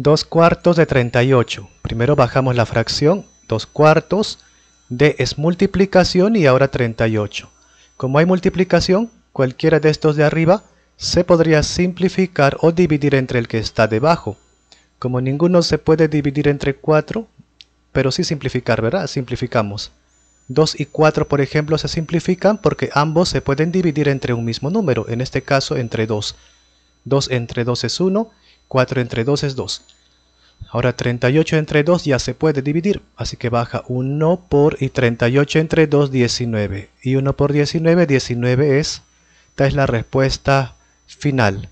2 cuartos de 38. Primero bajamos la fracción, 2 cuartos. D es multiplicación y ahora 38. Como hay multiplicación, cualquiera de estos de arriba se podría simplificar o dividir entre el que está debajo. Como ninguno se puede dividir entre 4, pero sí simplificar, ¿verdad? Simplificamos. 2 y 4, por ejemplo, se simplifican porque ambos se pueden dividir entre un mismo número, en este caso entre 2. 2 entre 2 es 1, 4 entre 2 es 2. Ahora 38 entre 2 ya se puede dividir, así que baja 1 por y 38 entre 2, 19. Y 1 por 19, 19 es, esta es la respuesta final.